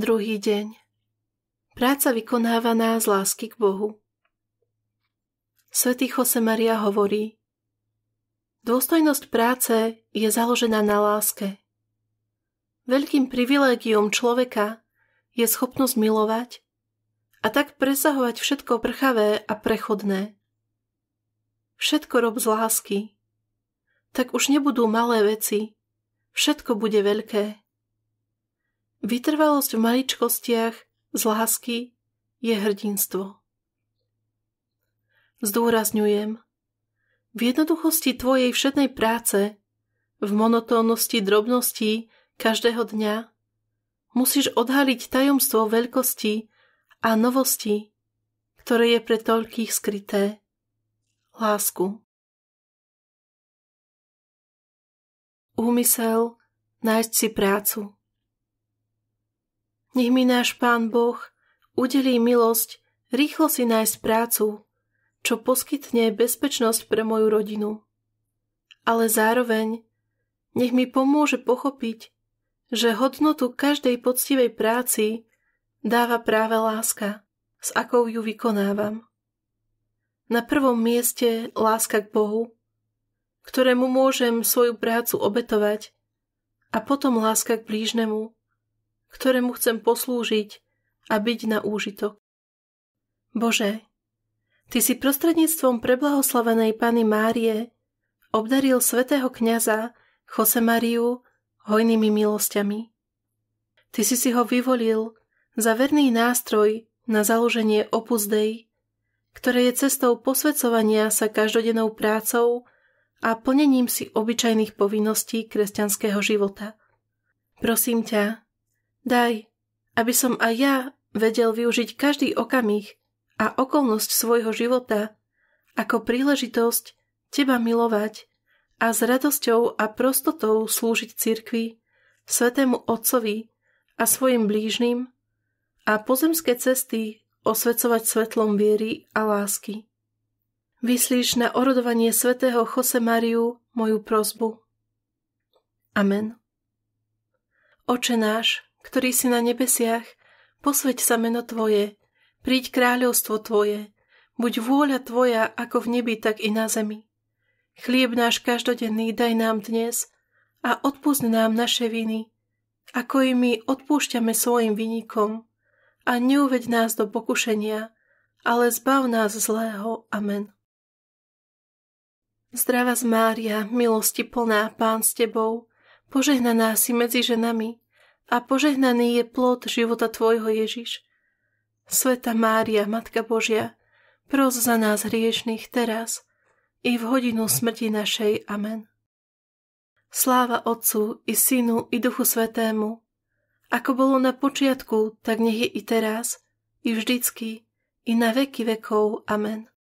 Druhý deň. Práca vykonávaná z lásky k Bohu. Svetý Jose Maria hovorí, Dôstojnosť práce je založená na láske. Veľkým privilégiom človeka je schopnosť milovať a tak presahovať všetko prchavé a prechodné. Všetko rob z lásky. Tak už nebudú malé veci, všetko bude veľké. Vytrvalosť v maličkostiach, z lásky je hrdinstvo. Zdôrazňujem, v jednoduchosti tvojej všetnej práce, v monotónnosti drobností každého dňa, musíš odhaliť tajomstvo veľkosti a novosti, ktoré je pre toľkých skryté. Lásku. Úmysel nájsť si prácu. Nech mi náš Pán Boh udelí milosť rýchlo si nájsť prácu, čo poskytne bezpečnosť pre moju rodinu. Ale zároveň nech mi pomôže pochopiť, že hodnotu každej poctivej práci dáva práve láska, s akou ju vykonávam. Na prvom mieste láska k Bohu, ktorému môžem svoju prácu obetovať, a potom láska k blížnemu, ktorému chcem poslúžiť a byť na úžitok. Bože, Ty si prostredníctvom preblahoslavenej Pany Márie obdaril svetého kniaza Jose Mariu hojnými milosťami. Ty si si ho vyvolil za verný nástroj na založenie Opus Dei, ktoré je cestou posvedcovania sa každodennou prácou a plnením si obyčajných povinností kresťanského života. Prosím ťa, Daj, aby som aj ja vedel využiť každý okamih a okolnosť svojho života ako príležitosť Teba milovať a s radosťou a prostotou slúžiť cirkvi, svetému Otcovi a svojim blížnym a pozemské cesty osvecovať svetlom viery a lásky. Vyslíš na orodovanie svätého Jose Mariu moju prozbu. Amen. Oče náš, ktorý si na nebesiach, posveď sa meno Tvoje, príď kráľovstvo Tvoje, buď vôľa Tvoja ako v nebi, tak i na zemi. Chlieb náš každodenný daj nám dnes a odpúsť nám naše viny, ako i my odpúšťame svojim vinníkom a neuveď nás do pokušenia, ale zbav nás zlého. Amen. Zdrava z Mária, milosti plná, Pán s Tebou, požehnaná si medzi ženami a požehnaný je plod života Tvojho Ježiš. Sveta Mária, Matka Božia, pros za nás hriešných teraz i v hodinu smrti našej. Amen. Sláva Otcu i Synu i Duchu Svetému, ako bolo na počiatku, tak nech je i teraz, i vždycky, i na veky vekov. Amen.